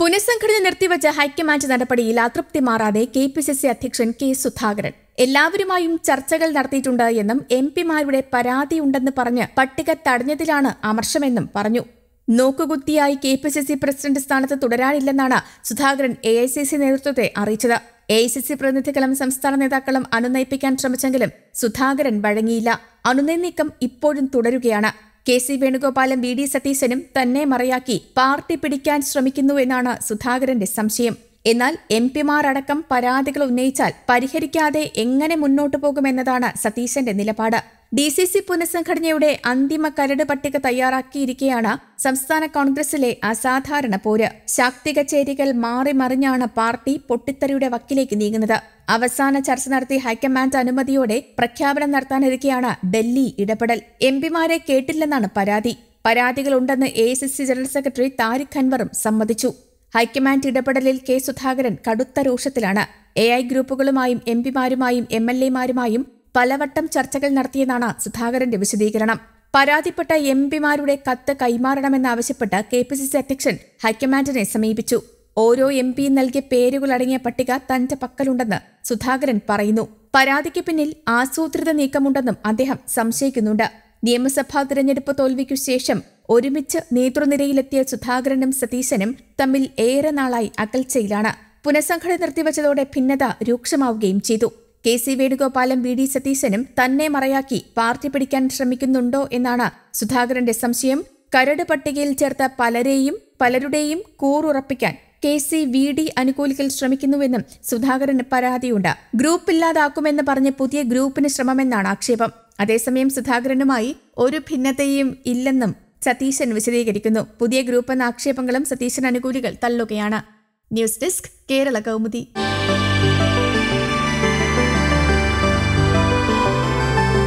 പുനഃസംഘടന നിർത്തിവച്ച ഹൈക്കമാൻഡ് നടപടിയിൽ അതൃപ്തി മാറാതെ കെ പി സി സി അധ്യക്ഷൻ കെ സുധാകരൻ എല്ലാവരുമായും ചർച്ചകൾ നടത്തിയിട്ടുണ്ട് എന്നും എം പിമാരുടെ പരാതിയുണ്ടെന്ന് പറഞ്ഞ് പട്ടിക തടഞ്ഞതിലാണ് അമർഷമെന്നും പറഞ്ഞു നോക്കുകുത്തിയായി K P C C president സ്ഥാനത്ത് തുടരാനില്ലെന്നാണ് Sudhakaran A I C C നേതൃത്വത്തെ അറിയിച്ചത് എ ഐ സി സി പ്രതിനിധികളും സംസ്ഥാന നേതാക്കളും അനുനയിപ്പിക്കാൻ ശ്രമിച്ചെങ്കിലും സുധാകരൻ വഴങ്ങിയില്ല അനുനയ നീക്കം ഇപ്പോഴും തുടരുകയാണ് കെ സി വേണുഗോപാലും വി ഡി സതീശനും തന്നെ മറയാക്കി പാർട്ടി പിടിക്കാൻ ശ്രമിക്കുന്നുവെന്നാണ് സുധാകരന്റെ സംശയം എന്നാൽ എം പിമാരടക്കം പരാതികൾ ഉന്നയിച്ചാൽ പരിഹരിക്കാതെ എങ്ങനെ മുന്നോട്ടു പോകുമെന്നതാണ് സതീശന്റെ നിലപാട് ഡി സി സി പുനഃസംഘടനയുടെ അന്തിമ കരട് പട്ടിക തയ്യാറാക്കിയിരിക്കെയാണ് സംസ്ഥാന കോൺഗ്രസിലെ അസാധാരണ പോര് ശാക്തിക ചേരികൾ മാറി മറിഞ്ഞാണ് പാർട്ടി പൊട്ടിത്തെറിയുടെ വക്കിലേക്ക് നീങ്ങുന്നത് അവസാന ചർച്ച നടത്തി ഹൈക്കമാൻഡ് അനുമതിയോടെ പ്രഖ്യാപനം നടത്താനിരിക്കെയാണ് ഡൽഹി ഇടപെടൽ എംപിമാരെ കേട്ടില്ലെന്നാണ് പരാതി പരാതികളുണ്ടെന്ന് A C C general secretary Tariq അൻവറും സമ്മതിച്ചു ഹൈക്കമാൻഡ് ഇടപെടലിൽ കെ സുധാകരൻ കടുത്ത രൂക്ഷത്തിലാണ് എ ഐ ഗ്രൂപ്പുകളുമായും എംപിമാരുമായും എം എൽ എമാരുമായും പലവട്ടം ചർച്ചകൾ നടത്തിയെന്നാണ് സുധാകരന്റെ വിശദീകരണം പരാതിപ്പെട്ട എം പിമാരുടെ കത്ത് കൈമാറണമെന്നാവശ്യപ്പെട്ട് കെ പി സി സി അധ്യക്ഷൻ ഹൈക്കമാൻഡിനെ സമീപിച്ചു ഓരോ എം പിയും നൽകിയ പേരുകളടങ്ങിയ പട്ടിക തന്റെ പക്കലുണ്ടെന്ന് സുധാകരൻ പറയുന്നു പരാതിക്ക് പിന്നിൽ ആസൂത്രിത നീക്കമുണ്ടെന്നും അദ്ദേഹം സംശയിക്കുന്നുണ്ട് നിയമസഭാ തിരഞ്ഞെടുപ്പ് തോൽവിക്കു ശേഷം ഒരുമിച്ച് നേതൃനിരയിലെത്തിയ സുധാകരനും സതീശനും തമ്മിൽ ഏറെ നാളായി അകൽച്ചയിലാണ് പുനഃസംഘടന നിർത്തിവച്ചതോടെ ഭിന്നത രൂക്ഷമാവുകയും ചെയ്തു കെ സി വേണുഗോപാലും വി ഡി സതീശനും തന്നെ മറയാക്കി പാർട്ടി പിടിക്കാൻ ശ്രമിക്കുന്നുണ്ടോ എന്നാണ് സുധാകരന്റെ സംശയം കരട് പട്ടികയിൽ ചേർത്ത പലരെയും പലരുടെയും കൂറുറപ്പിക്കാൻ കെ സി വി ഡി അനുകൂലികൾ ശ്രമിക്കുന്നുവെന്നും സുധാകരന് പരാതിയുണ്ട് ഗ്രൂപ്പ് ഇല്ലാതാക്കുമെന്ന് പറഞ്ഞ് പുതിയ ഗ്രൂപ്പിന് ശ്രമമെന്നാണ് ആക്ഷേപം അതേസമയം സുധാകരനുമായി ഒരു ഭിന്നതയും ഇല്ലെന്നും സതീശൻ വിശദീകരിക്കുന്നു പുതിയ ഗ്രൂപ്പ് എന്ന ആക്ഷേപങ്ങളും സതീശൻ അനുകൂലികൾ തള്ളുകയാണ് ന്യൂസ് ഡെസ്ക് കേരള കൗമുദി